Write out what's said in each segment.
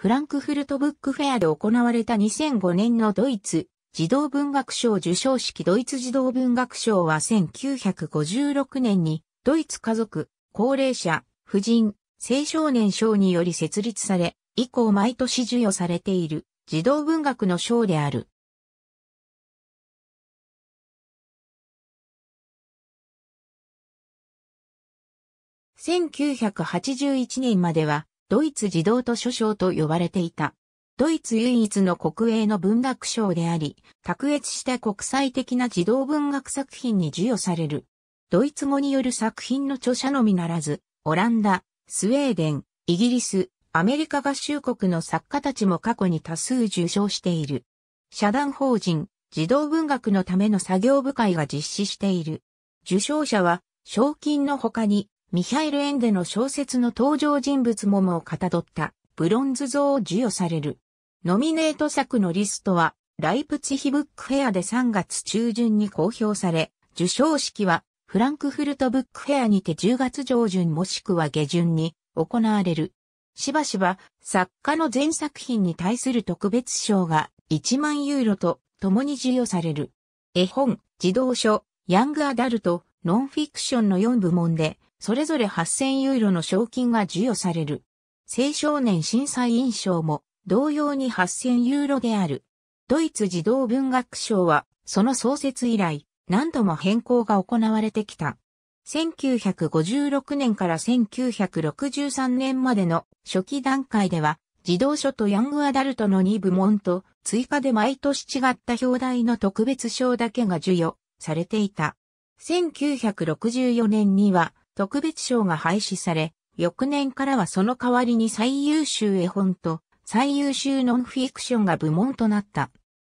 フランクフルトブックフェアで行われた2005年のドイツ児童文学賞受賞式ドイツ児童文学賞は1956年にドイツ家族、高齢者、婦人、青少年賞により設立され、以降毎年授与されている児童文学の賞である。1981年まではドイツ自動図書賞と呼ばれていた。ドイツ唯一の国営の文学賞であり、卓越した国際的な児童文学作品に授与される。ドイツ語による作品の著者のみならず、オランダ、スウェーデン、イギリス、アメリカ合衆国の作家たちも過去に多数受賞している。社団法人、児童文学のための作業部会が実施している。受賞者は、賞金の他に、ミハイル・エンデの小説の登場人物ももをかたどったブロンズ像を授与される。ノミネート作のリストは、ライプツヒブックフェアで3月中旬に公表され、受賞式はフランクフルトブックフェアにて10月上旬もしくは下旬に行われる。しばしば作家の全作品に対する特別賞が1万ユーロと共に授与される。絵本、児童書、ヤングアダルト、ノンフィクションの4部門でそれぞれ8000ユーロの賞金が授与される。青少年審査員賞も同様に8000ユーロである。ドイツ児童文学賞は、その創設以来、何度も変更が行われてきた。1956年から1963年までの初期段階では、児童書とヤングアダルトの2部門と、追加で毎年違った表題の特別賞だけが授与されていた。1964年には、特別賞が廃止され、翌年からはその代わりに最優秀絵本と最優秀ノンフィクションが部門となった。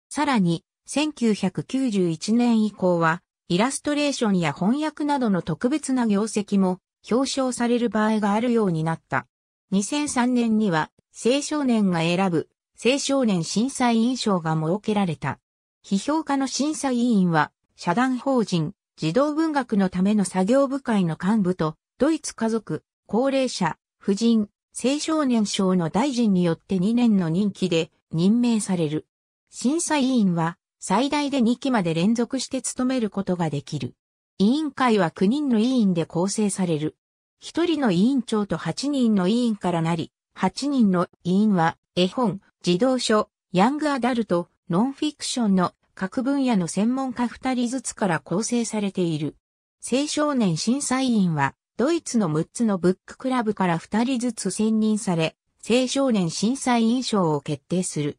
さらに、1991年以降は、イラストレーションや翻訳などの特別な業績も表彰される場合があるようになった。2003年には、青少年が選ぶ青少年審査委員賞が設けられた。批評家の審査委員は、社団法人、児童文学のための作業部会の幹部と、ドイツ家族、高齢者、婦人、青少年省の大臣によって2年の任期で任命される。審査委員は最大で2期まで連続して務めることができる。委員会は9人の委員で構成される。1人の委員長と8人の委員からなり、8人の委員は絵本、児童書、ヤングアダルト、ノンフィクションの各分野の専門家二人ずつから構成されている。青少年審査委員は、ドイツの6つのブッククラブから2人ずつ選任され、青少年審査委員賞を決定する。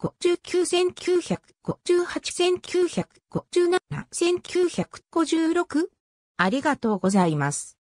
5 9 9 5 8 9 5 7 9 5 6ありがとうございます。